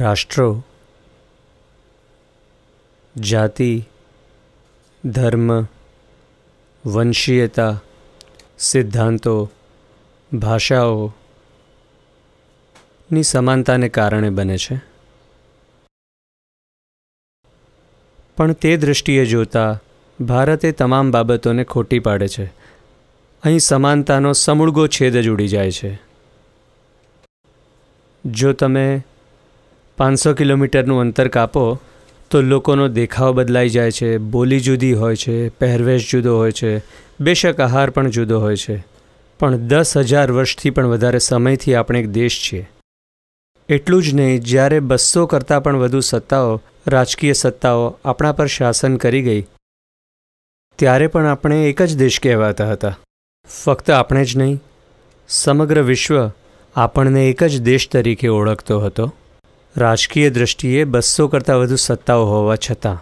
રાષ્ટ્રો જાતિ ધર્મ વંશીયતા સિદ્ધાંતો ભાષાઓ ની સમાનતાને કારણે બને છે પણ તે દૃષ્ટિએ જોતા ભારતે તમામ બાબતોને ખોટી પાડે છે અહીં સમાનતાનો સમૂળગો છેદ જ ઉડી જાય છે જો તમે પાંચસો કિલોમીટરનું અંતર કાપો તો લોકોનો દેખાવ બદલાઈ જાય છે બોલી જુદી હોય છે પહેરવેશ જુદો હોય છે બેશક આહાર પણ જુદો હોય છે પણ દસ હજાર વર્ષથી પણ વધારે સમયથી આપણે એક દેશ છીએ એટલું જ નહીં જ્યારે બસો કરતાં પણ વધુ સત્તાઓ રાજકીય સત્તાઓ આપણા પર શાસન કરી ગઈ ત્યારે પણ આપણે એક જ દેશ કહેવાતા હતા ફક્ત આપણે જ નહીં સમગ્ર વિશ્વ આપણને એક જ દેશ તરીકે ઓળખતો હતો રાજકીય દ્રષ્ટિએ બસો કરતાં વધુ સત્તાઓ હોવા છતાં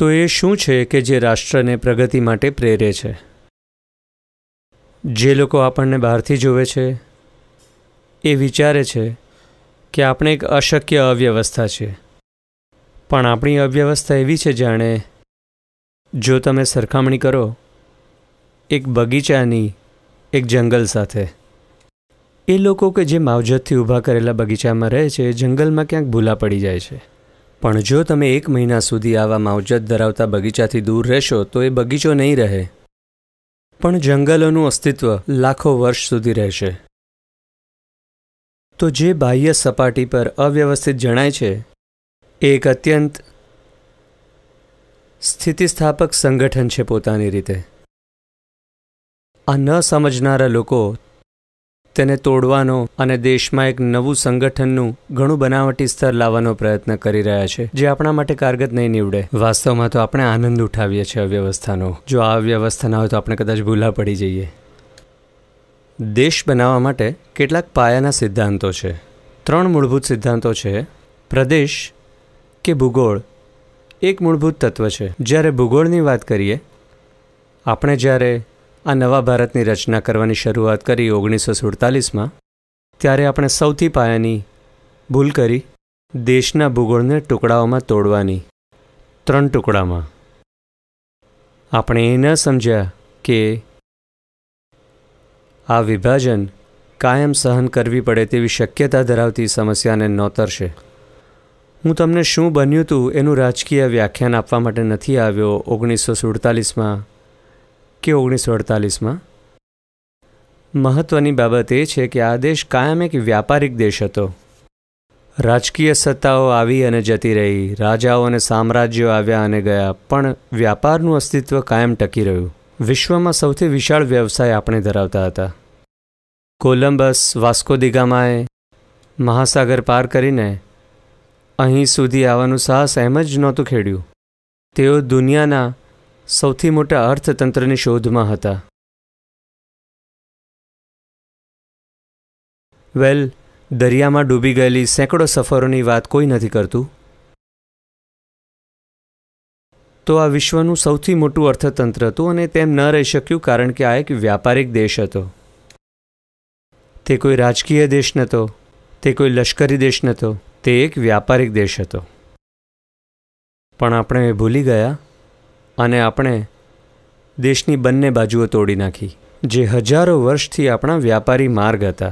તો એ શું છે કે જે રાષ્ટ્રને પ્રગતિ માટે પ્રેરે છે જે લોકો આપણને બહારથી જોવે છે એ વિચારે છે કે આપણે એક અશક્ય અવ્યવસ્થા છે પણ આપણી અવ્યવસ્થા એવી છે જાણે જો તમે સરખામણી કરો એક બગીચાની એક જંગલ સાથે એ લોકો કે જે માવજતથી ઊભા કરેલા બગીચામાં રહે છે જંગલમાં ક્યાંક ભૂલા પડી જાય છે પણ જો તમે એક મહિના સુધી આવા માવજત ધરાવતા બગીચાથી દૂર રહેશો તો એ બગીચો નહીં રહે પણ જંગલોનું અસ્તિત્વ લાખો વર્ષ સુધી રહેશે તો જે બાહ્ય સપાટી પર અવ્યવસ્થિત જણાય છે એ એક અત્યંત સ્થિતિસ્થાપક સંગઠન છે પોતાની રીતે આ ન સમજનારા લોકો તેને તોડવાનો અને દેશમાં એક નવું સંગઠનનું ઘણું બનાવટી સ્તર લાવવાનો પ્રયત્ન કરી રહ્યા છે જે આપણા માટે કારગત નહીં નીવડે વાસ્તવમાં તો આપણે આનંદ ઉઠાવીએ છીએ અવ્યવસ્થાનો જો આ અવ્યવસ્થા ના હોય તો આપણે કદાચ ભૂલા પડી જઈએ દેશ બનાવવા માટે કેટલાક પાયાના સિદ્ધાંતો છે ત્રણ મૂળભૂત સિદ્ધાંતો છે પ્રદેશ કે ભૂગોળ એક મૂળભૂત તત્વ છે જ્યારે ભૂગોળની વાત કરીએ આપણે જ્યારે આ નવા ભારતની રચના કરવાની શરૂઆત કરી ઓગણીસો સુડતાલીસમાં ત્યારે આપણે સૌથી પાયાની ભૂલ કરી દેશના ભૂગોળને ટુકડાઓમાં તોડવાની ત્રણ ટુકડામાં આપણે એ ન સમજ્યા કે આ વિભાજન કાયમ સહન કરવી પડે તેવી શક્યતા ધરાવતી સમસ્યાને નોતરશે હું તમને શું બન્યું હતું એનું રાજકીય વ્યાખ્યાન આપવા માટે નથી આવ્યો ઓગણીસો સુડતાલીસમાં કે ઓગણીસો અડતાલીસમાં મહત્ત્વની બાબત એ છે કે આ દેશ કાયમ એક વ્યાપારિક દેશ હતો રાજકીય સત્તાઓ આવી અને જતી રહી રાજાઓ અને સામ્રાજ્યો આવ્યા અને ગયા પણ વ્યાપારનું અસ્તિત્વ કાયમ ટકી રહ્યું વિશ્વમાં સૌથી વિશાળ વ્યવસાય આપણે ધરાવતા હતા કોલંબસ વાસ્કો દિગામાએ મહાસાગર પાર કરીને અહીં સુધી આવવાનું સાહસ એમ જ નહોતું ખેડ્યું તેઓ દુનિયાના સૌથી મોટા અર્થતંત્રની શોધમાં હતા વેલ દરિયામાં ડૂબી ગયેલી સેંકડો સફરોની વાત કોઈ નથી કરતું તો આ વિશ્વનું સૌથી મોટું અર્થતંત્ર હતું અને તેમ ન રહી શક્યું કારણ કે આ એક વ્યાપારિક દેશ હતો તે કોઈ રાજકીય દેશ નહોતો તે કોઈ લશ્કરી દેશ નહોતો તે એક વ્યાપારિક દેશ હતો પણ આપણે ભૂલી ગયા અને આપણે દેશની બંને બાજુઓ તોડી નાખી જે હજારો વર્ષથી આપણા વ્યાપારી માર્ગ હતા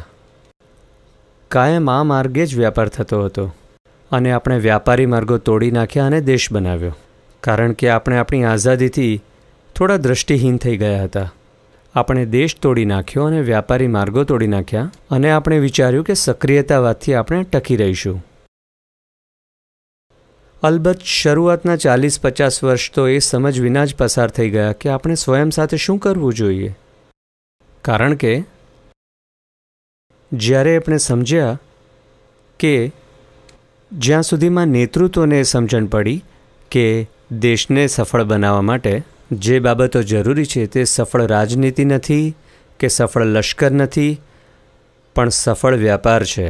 કાયમ આ માર્ગે જ વ્યાપાર થતો હતો અને આપણે વ્યાપારી માર્ગો તોડી નાખ્યા અને દેશ બનાવ્યો કારણ કે આપણે આપણી આઝાદીથી થોડા દૃષ્ટિહીન થઈ ગયા હતા આપણે દેશ તોડી નાખ્યો અને વ્યાપારી માર્ગો તોડી નાખ્યા અને આપણે વિચાર્યું કે સક્રિયતાવાદથી આપણે ટકી રહીશું અલબત્ત શરૂઆતના ચાલીસ પચાસ વર્ષ તો એ સમજ વિના જ પસાર થઈ ગયા કે આપણે સ્વયં સાથે શું કરવું જોઈએ કારણ કે જ્યારે આપણે સમજ્યા કે જ્યાં સુધીમાં નેતૃત્વને સમજણ પડી કે દેશને સફળ બનાવવા માટે જે બાબતો જરૂરી છે તે સફળ રાજનીતિ નથી કે સફળ લશ્કર નથી પણ સફળ વ્યાપાર છે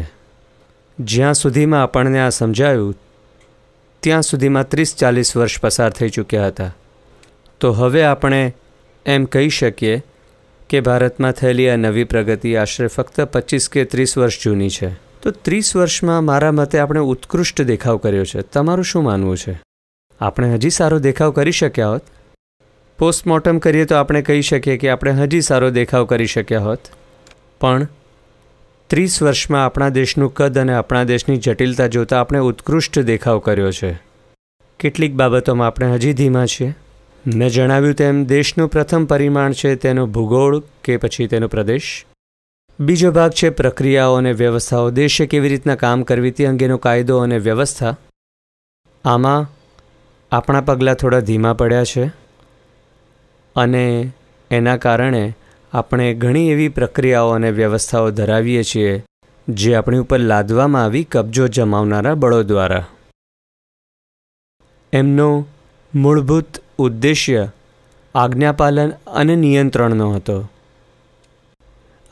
જ્યાં સુધીમાં આપણને આ સમજાયું ત્યાં સુધીમાં ત્રીસ ચાલીસ વર્ષ પસાર થઈ ચૂક્યા હતા તો હવે આપણે એમ કહી શકીએ કે ભારતમાં થયેલી આ નવી પ્રગતિ આશરે ફક્ત પચીસ કે ત્રીસ વર્ષ જૂની છે તો ત્રીસ વર્ષમાં મારા મતે આપણે ઉત્કૃષ્ટ દેખાવ કર્યો છે તમારું શું માનવું છે આપણે હજી સારો દેખાવ કરી શક્યા હોત પોસ્ટમોર્ટમ કરીએ તો આપણે કહી શકીએ કે આપણે હજી સારો દેખાવ કરી શક્યા હોત પણ ત્રીસ વર્ષમાં આપણા દેશનું કદ અને આપણા દેશની જટિલતા જોતાં આપણે ઉત્કૃષ્ટ દેખાવ કર્યો છે કેટલીક બાબતોમાં આપણે હજી ધીમા છીએ મેં જણાવ્યું તેમ દેશનું પ્રથમ પરિમાણ છે તેનો ભૂગોળ કે પછી તેનો પ્રદેશ બીજો ભાગ છે પ્રક્રિયાઓ અને વ્યવસ્થાઓ દેશે કેવી રીતના કામ કરવી તે અંગેનો કાયદો અને વ્યવસ્થા આમાં આપણા પગલાં થોડા ધીમા પડ્યા છે અને એના કારણે આપણે ઘણી એવી પ્રક્રિયાઓ અને વ્યવસ્થાઓ ધરાવીએ છીએ જે આપણી ઉપર લાદવામાં આવી કબજો જમાવનારા બળો દ્વારા એમનો મૂળભૂત ઉદ્દેશ્ય આજ્ઞાપાલન અને નિયંત્રણનો હતો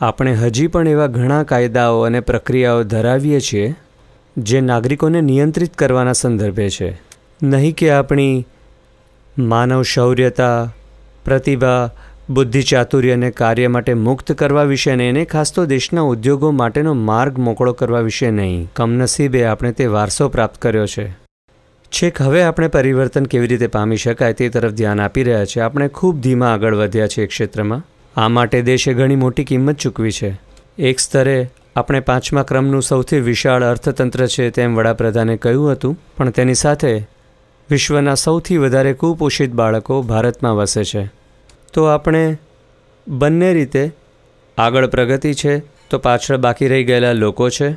આપણે હજી પણ એવા ઘણા કાયદાઓ અને પ્રક્રિયાઓ ધરાવીએ છીએ જે નાગરિકોને નિયંત્રિત કરવાના સંદર્ભે છે નહીં કે આપણી માનવ શૌર્યતા પ્રતિભા બુદ્ધિ ચાતુર્યને કાર્ય માટે મુક્ત કરવા વિશે નહીં અને ખાસ તો દેશના ઉદ્યોગો માટેનો માર્ગ મોકળો કરવા વિશે નહીં કમનસીબે આપણે તે વારસો પ્રાપ્ત કર્યો છે છેક હવે આપણે પરિવર્તન કેવી રીતે પામી શકાય તે તરફ ધ્યાન આપી રહ્યા છે આપણે ખૂબ ધીમા આગળ વધ્યા છે એ ક્ષેત્રમાં આ માટે દેશે ઘણી મોટી કિંમત ચૂકવી છે એક સ્તરે આપણે પાંચમા ક્રમનું સૌથી વિશાળ અર્થતંત્ર છે તેમ વડાપ્રધાને કહ્યું હતું પણ તેની સાથે વિશ્વના સૌથી વધારે કુપોષિત બાળકો ભારતમાં વસે છે તો આપણે બંને રીતે આગળ પ્રગતિ છે તો પાછળ બાકી રહી ગયેલા લોકો છે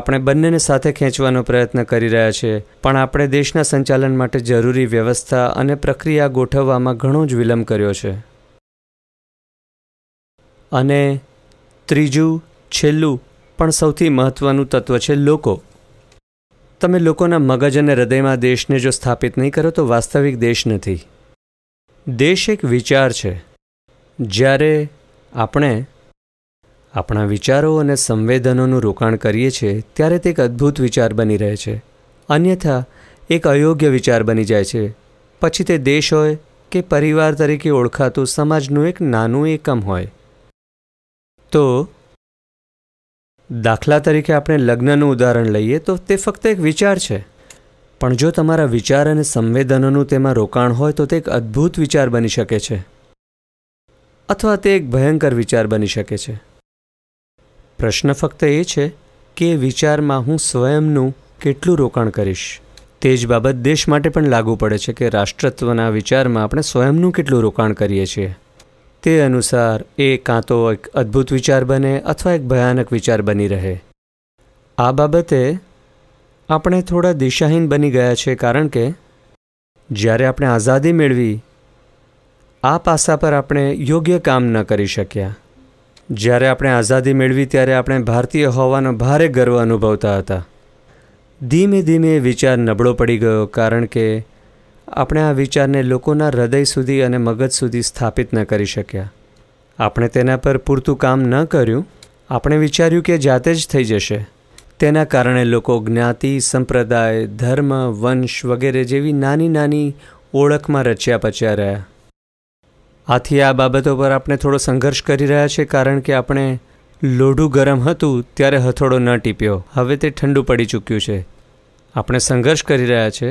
આપણે બંનેને સાથે ખેંચવાનો પ્રયત્ન કરી રહ્યા છીએ પણ આપણે દેશના સંચાલન માટે જરૂરી વ્યવસ્થા અને પ્રક્રિયા ગોઠવવામાં ઘણો જ વિલંબ કર્યો છે અને ત્રીજું છેલ્લું પણ સૌથી મહત્ત્વનું તત્વ છે લોકો તમે લોકોના મગજ અને હૃદયમાં દેશને જો સ્થાપિત નહીં કરો તો વાસ્તવિક દેશ નથી દેશ એક વિચાર છે જ્યારે આપણે આપણા વિચારો અને સંવેદનોનું રોકાણ કરીએ છીએ ત્યારે તે એક અદ્ભુત વિચાર બની રહે છે અન્યથા એક અયોગ્ય વિચાર બની જાય છે પછી તે દેશ હોય કે પરિવાર તરીકે ઓળખાતું સમાજનું એક નાનું એકમ હોય તો દાખલા તરીકે આપણે લગ્નનું ઉદાહરણ લઈએ તો તે ફક્ત એક વિચાર છે પણ જો તમારા વિચાર અને સંવેદનોનું તેમાં રોકાણ હોય તો તે એક અદ્ભુત વિચાર બની શકે છે અથવા તે એક ભયંકર વિચાર બની શકે છે પ્રશ્ન ફક્ત એ છે કે વિચારમાં હું સ્વયંનું કેટલું રોકાણ કરીશ તે જ બાબત દેશ માટે પણ લાગુ પડે છે કે રાષ્ટ્રત્વના વિચારમાં આપણે સ્વયંનું કેટલું રોકાણ કરીએ છીએ તે અનુસાર એ કાં તો એક અદ્ભુત વિચાર બને અથવા એક ભયાનક વિચાર બની રહે આ બાબતે આપણે થોડા દિશાહીન બની ગયા છે કારણ કે જ્યારે આપણે આઝાદી મેળવી આ પાસા પર આપણે યોગ્ય કામ ન કરી શક્યા જ્યારે આપણે આઝાદી મેળવી ત્યારે આપણે ભારતીય હોવાનો ભારે ગર્વ અનુભવતા હતા ધીમે ધીમે વિચાર નબળો પડી ગયો કારણ કે આપણે આ વિચારને લોકોના હૃદય સુધી અને મગજ સુધી સ્થાપિત ન કરી શક્યા આપણે તેના પર પૂરતું કામ ન કર્યું આપણે વિચાર્યું કે જાતે જ થઈ જશે તેના કારણે લોકો જ્ઞાતિ સંપ્રદાય ધર્મ વંશ વગેરે જેવી નાની નાની ઓળખમાં રચ્યા પચ્યા રહ્યા આથી આ બાબતો પર આપણે થોડો સંઘર્ષ કરી રહ્યા છે કારણ કે આપણે લોઢું ગરમ હતું ત્યારે હથોડો ન ટીપ્યો હવે તે ઠંડુ પડી ચૂક્યું છે આપણે સંઘર્ષ કરી રહ્યા છે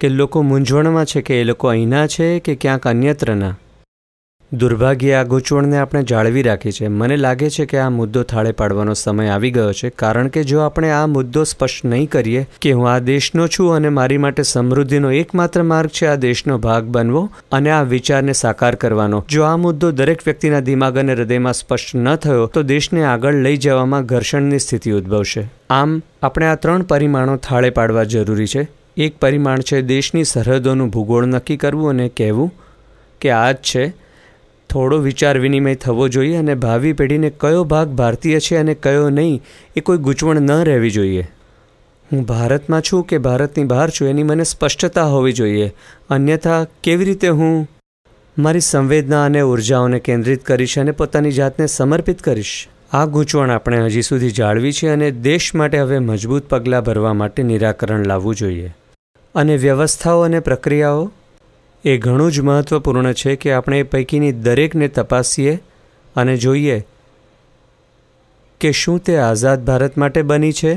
કે લોકો મૂંઝવણમાં છે કે એ લોકો અહીંના છે કે ક્યાંક અન્યત્રના દુર્ભાગ્યે આ ગૂંચવણને આપણે જાળવી રાખી છે મને લાગે છે કે આ મુદ્દો થાળે પાડવાનો સમય આવી ગયો છે કારણ કે જો આપણે આ મુદ્દો સ્પષ્ટ નહીં કરીએ કે હું આ દેશનો છું અને મારી માટે સમૃદ્ધિનો એકમાત્ર માર્ગ છે આ દેશનો ભાગ બનવો અને આ વિચારને સાકાર કરવાનો જો આ મુદ્દો દરેક વ્યક્તિના દિમાગ અને હૃદયમાં સ્પષ્ટ ન થયો તો દેશને આગળ લઈ જવામાં ઘર્ષણની સ્થિતિ ઉદ્ભવશે આમ આપણે આ ત્રણ પરિમાણો થાળે પાડવા જરૂરી છે એક પરિમાણ છે દેશની સરહદોનું ભૂગોળ નક્કી કરવું અને કહેવું કે આ જ છે થોડો વિચાર વિનિમય થવો જોઈએ અને ભાવિ પેઢીને કયો ભાગ ભારતીય છે અને કયો નહીં એ કોઈ ગૂંચવણ ન રહેવી જોઈએ હું ભારતમાં છું કે ભારતની બહાર છું એની મને સ્પષ્ટતા હોવી જોઈએ અન્યથા કેવી રીતે હું મારી સંવેદના અને ઉર્જાઓને કેન્દ્રિત કરીશ અને પોતાની જાતને સમર્પિત કરીશ આ ગૂંચવણ આપણે હજી સુધી જાળવી છે અને દેશ માટે હવે મજબૂત પગલાં ભરવા માટે નિરાકરણ લાવવું જોઈએ અને વ્યવસ્થાઓ અને પ્રક્રિયાઓ એ ઘણું જ મહત્ત્વપૂર્ણ છે કે આપણે એ પૈકીની દરેકને તપાસીએ અને જોઈએ કે શું તે આઝાદ ભારત માટે બની છે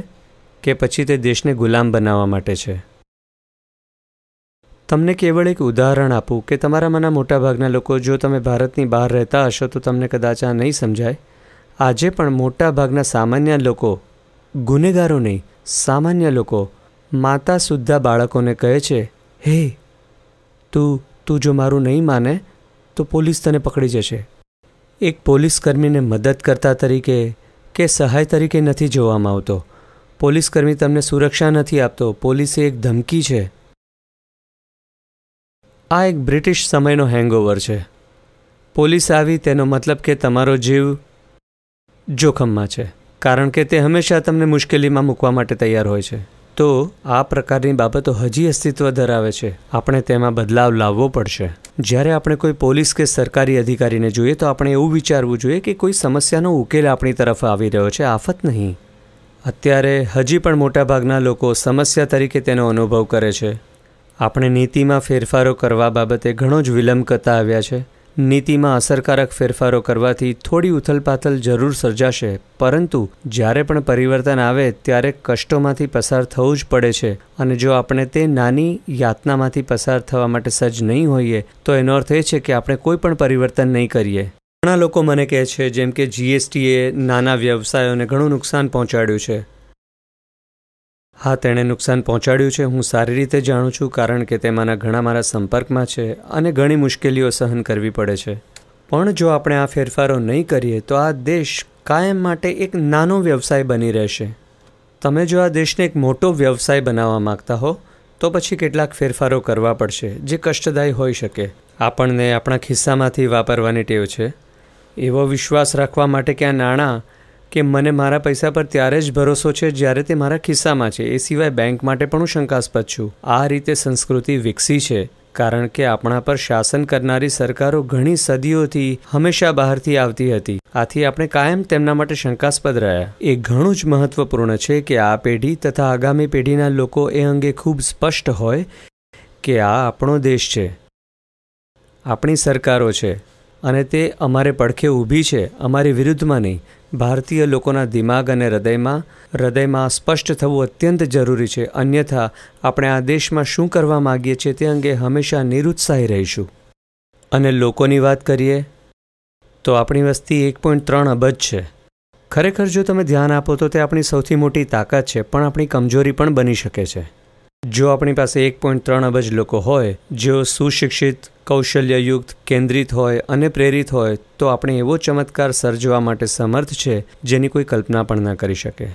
કે પછી તે દેશને ગુલામ બનાવવા માટે છે તમને કેવળ એક ઉદાહરણ આપું કે તમારામાંના મોટાભાગના લોકો જો તમે ભારતની બહાર રહેતા હશો તો તમને કદાચ આ નહીં સમજાય આજે પણ મોટાભાગના સામાન્ય લોકો ગુનેગારો નહીં સામાન્ય લોકો માતા સુદ્ધા બાળકોને કહે છે હે તું તું જો મારું નહીં માને તો પોલીસ તને પકડી જશે એક પોલીસ કર્મીને મદદ કરતા તરીકે કે સહાય તરીકે નથી જોવામાં આવતો પોલીસ કર્મી તમને સુરક્ષા નથી આપતો પોલીસે એક ધમકી છે આ એક બ્રિટિશ સમયનો હેંગઓવર છે પોલીસ આવી તેનો મતલબ કે તમારો જીવ જોખમમાં છે કારણ કે તે હંમેશા તમને મુશ્કેલીમાં મૂકવા માટે તૈયાર હોય છે તો આ પ્રકારની બાબતો હજી અસ્તિત્વ ધરાવે છે આપણે તેમાં બદલાવ લાવવો પડશે જ્યારે આપણે કોઈ પોલીસ કે સરકારી અધિકારીને જોઈએ તો આપણે એવું વિચારવું જોઈએ કે કોઈ સમસ્યાનો ઉકેલ આપણી તરફ આવી રહ્યો છે આફત નહીં અત્યારે હજી પણ મોટાભાગના લોકો સમસ્યા તરીકે તેનો અનુભવ કરે છે આપણે નીતિમાં ફેરફારો કરવા બાબતે ઘણો જ વિલંબ કરતા આવ્યા છે નીતિમાં અસરકારક ફેરફારો કરવાથી થોડી ઉથલપાથલ જરૂર સર્જાશે પરંતુ જ્યારે પણ પરિવર્તન આવે ત્યારે કષ્ટોમાંથી પસાર થવું જ પડે છે અને જો આપણે તે નાની યાતનામાંથી પસાર થવા માટે સજ્જ નહીં હોઈએ તો એનો અર્થ એ છે કે આપણે કોઈ પણ પરિવર્તન નહીં કરીએ ઘણા લોકો મને કહે છે જેમ કે જીએસટીએ નાના વ્યવસાયોને ઘણું નુકસાન પહોંચાડ્યું છે હા તેણે નુકસાન પહોંચાડ્યું છે હું સારી રીતે જાણું છું કારણ કે તેમાંના ઘણા મારા સંપર્કમાં છે અને ઘણી મુશ્કેલીઓ સહન કરવી પડે છે પણ જો આપણે આ ફેરફારો નહીં કરીએ તો આ દેશ કાયમ માટે એક નાનો વ્યવસાય બની રહેશે તમે જો આ દેશને એક મોટો વ્યવસાય બનાવવા માગતા હો તો પછી કેટલાક ફેરફારો કરવા પડશે જે કષ્ટદાયી હોઈ શકે આપણને આપણા ખિસ્સામાંથી વાપરવાની ટેવ છે એવો વિશ્વાસ રાખવા માટે કે આ નાણાં કે મને મારા પૈસા પર ત્યારે જ ભરોસો છે જ્યારે તે મારા ખિસ્સામાં છે એ સિવાય બેંક માટે પણ હું શંકાસ્પદ છું આ રીતે સંસ્કૃતિ વિકસી છે કારણ કે આપણા પર શાસન કરનારી સરકારો ઘણી સદીઓથી હંમેશા બહારથી આવતી હતી આથી આપણે કાયમ તેમના માટે શંકાસ્પદ રહ્યા એ ઘણું જ મહત્વપૂર્ણ છે કે આ પેઢી તથા આગામી પેઢીના લોકો એ અંગે ખૂબ સ્પષ્ટ હોય કે આ આપણો દેશ છે આપણી સરકારો છે અને તે અમારે પડખે ઊભી છે અમારી વિરુદ્ધમાં નહીં ભારતીય લોકોના દિમાગ અને હૃદયમાં હૃદયમાં સ્પષ્ટ થવું અત્યંત જરૂરી છે અન્યથા આપણે આ દેશમાં શું કરવા માગીએ છીએ તે અંગે હંમેશા નિરુત્સાહી રહીશું અને લોકોની વાત કરીએ તો આપણી વસ્તી એક પોઈન્ટ ત્રણ અબજ છે ખરેખર જો તમે ધ્યાન આપો તો તે આપણી સૌથી મોટી તાકાત છે પણ આપણી કમજોરી પણ બની શકે છે જો આપણી પાસે એક પોઈન્ટ ત્રણ અબજ લોકો હોય જેઓ સુશિક્ષિત કૌશલ્યયુક્ત કેન્દ્રિત હોય અને પ્રેરિત હોય તો આપણે એવો ચમત્કાર સર્જવા માટે સમર્થ છે જેની કોઈ કલ્પના પણ ન કરી શકે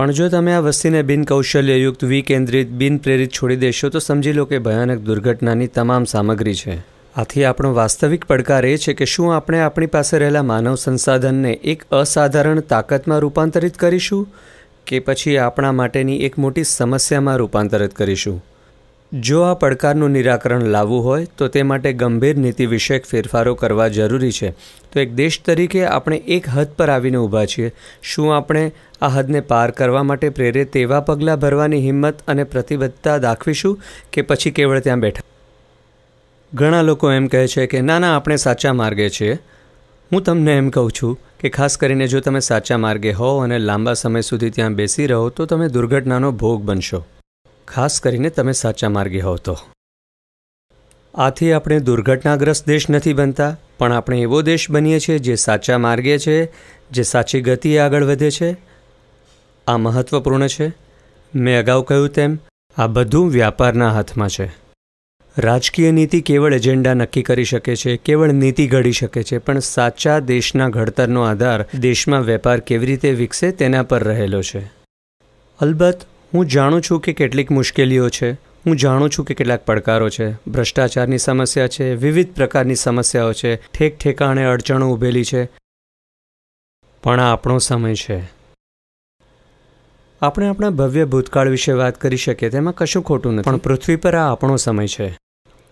પણ જો તમે આ વસ્તીને બિનકૌશલ્યયુક્ત વિકેન્દ્રિત બિનપ્રેરિત છોડી દેશો તો સમજી લો કે ભયાનક દુર્ઘટનાની તમામ સામગ્રી છે આથી આપણો વાસ્તવિક પડકાર એ છે કે શું આપણે આપણી પાસે રહેલા માનવ સંસાધનને એક અસાધારણ તાકાતમાં રૂપાંતરિત કરીશું કે પછી આપણા માટેની એક મોટી સમસ્યામાં રૂપાંતરિત કરીશું જો આ પડકારનું નિરાકરણ લાવવું હોય તો તે માટે ગંભીર નીતિ વિષયક ફેરફારો કરવા જરૂરી છે તો એક દેશ તરીકે આપણે એક હદ પર આવીને ઊભા છીએ શું આપણે આ હદને પાર કરવા માટે પ્રેરે તેવા પગલાં ભરવાની હિંમત અને પ્રતિબદ્ધતા દાખવીશું કે પછી કેવળ ત્યાં બેઠા ઘણા લોકો એમ કહે છે કે ના ના આપણે સાચા માર્ગે છીએ હું તમને એમ કહું છું કે ખાસ કરીને જો તમે સાચા માર્ગે હો અને લાંબા સમય સુધી ત્યાં બેસી રહો તો તમે દુર્ઘટનાનો ભોગ બનશો ખાસ કરીને તમે સાચા માર્ગે હોવ તો આથી આપણે દુર્ઘટનાગ્રસ્ત દેશ નથી બનતા પણ આપણે એવો દેશ બનીએ છીએ જે સાચા માર્ગે છે જે સાચી ગતિએ આગળ વધે છે આ મહત્ત્વપૂર્ણ છે મેં અગાઉ કહ્યું તેમ આ બધું વ્યાપારના હાથમાં છે રાજકીય નીતિ કેવળ એજન્ડા નક્કી કરી શકે છે કેવળ નીતિ ઘડી શકે છે પણ સાચા દેશના ઘડતરનો આધાર દેશમાં વેપાર કેવી રીતે વિકસે તેના પર રહેલો છે અલબત્ત હું જાણું છું કે કેટલીક મુશ્કેલીઓ છે હું જાણું છું કે કેટલાક પડકારો છે ભ્રષ્ટાચારની સમસ્યા છે વિવિધ પ્રકારની સમસ્યાઓ છે ઠેક ઠેકાણે અડચણો ઊભેલી છે પણ આ આપણો સમય છે આપણે આપણા ભવ્ય ભૂતકાળ વિશે વાત કરી શકીએ તેમાં કશું ખોટું નથી પણ પૃથ્વી પર આ આપણો સમય છે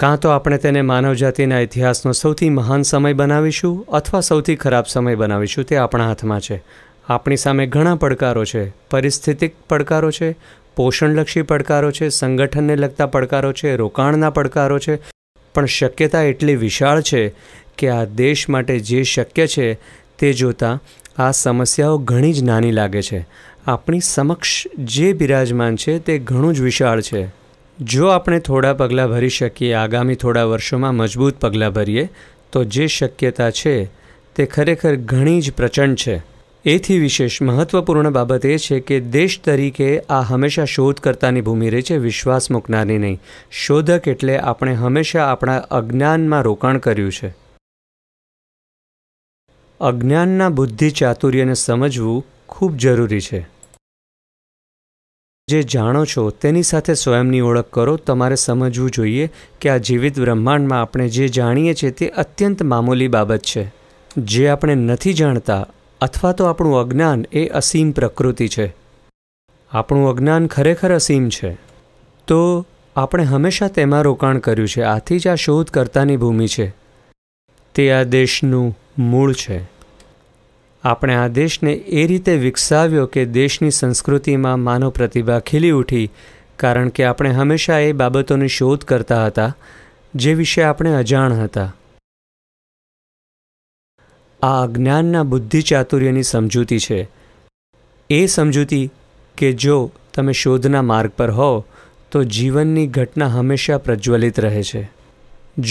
કાં તો આપણે તેને માનવજાતિના ઇતિહાસનો સૌથી મહાન સમય બનાવીશું અથવા સૌથી ખરાબ સમય બનાવીશું તે આપણા હાથમાં છે આપણી સામે ઘણા પડકારો છે પરિસ્થિતિક પડકારો છે પોષણલક્ષી પડકારો છે સંગઠનને લગતા પડકારો છે રોકાણના પડકારો છે પણ શક્યતા એટલી વિશાળ છે કે આ દેશ માટે જે શક્ય છે તે જોતાં આ સમસ્યાઓ ઘણી જ નાની લાગે છે આપણી સમક્ષ જે બિરાજમાન છે તે ઘણું જ વિશાળ છે જો આપણે થોડા પગલાં ભરી શકીએ આગામી થોડા વર્ષોમાં મજબૂત પગલાં ભરીએ તો જે શક્યતા છે તે ખરેખર ઘણી જ પ્રચંડ છે એથી વિશેષ મહત્વપૂર્ણ બાબત એ છે કે દેશ તરીકે આ હંમેશા શોધકર્તાની ભૂમિ રહી છે વિશ્વાસ મૂકનારની નહીં શોધક એટલે આપણે હંમેશા આપણા અજ્ઞાનમાં રોકાણ કર્યું છે અજ્ઞાનના બુદ્ધિ ચાતુર્યને સમજવું ખૂબ જરૂરી છે જે જાણો છો તેની સાથે સ્વયંની ઓળખ કરો તમારે સમજવું જોઈએ કે આ જીવિત બ્રહ્માંડમાં આપણે જે જાણીએ છીએ તે અત્યંત મામૂલી બાબત છે જે આપણે નથી જાણતા અથવા તો આપણું અજ્ઞાન એ અસીમ પ્રકૃતિ છે આપણું અજ્ઞાન ખરેખર અસીમ છે તો આપણે હંમેશા તેમાં રોકાણ કર્યું છે આથી જ આ શોધકર્તાની ભૂમિ છે તે આ દેશનું મૂળ છે આપણે આ દેશને એ રીતે વિકસાવ્યો કે દેશની સંસ્કૃતિમાં માનવ પ્રતિભા ખીલી ઉઠી કારણ કે આપણે હંમેશા એ બાબતોની શોધ કરતા હતા જે વિશે આપણે અજાણ હતા આ અજ્ઞાનના બુદ્ધિ ચાતુર્યની સમજૂતી છે એ સમજૂતી કે જો તમે શોધના માર્ગ પર હો તો જીવનની ઘટના હંમેશા પ્રજ્વલિત રહે છે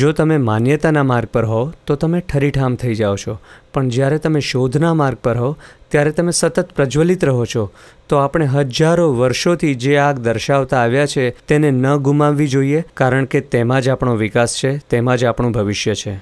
જો તમે માન્યતાના માર્ગ પર હો તો તમે ઠરીઠામ થઈ જાઓ છો પણ જ્યારે તમે શોધના માર્ગ પર હો ત્યારે તમે સતત પ્રજ્વલિત રહો છો તો આપણે હજારો વર્ષોથી જે આગ દર્શાવતા આવ્યા છે તેને ન ગુમાવવી જોઈએ કારણ કે તેમાં જ આપણો વિકાસ છે તેમાં જ આપણું ભવિષ્ય છે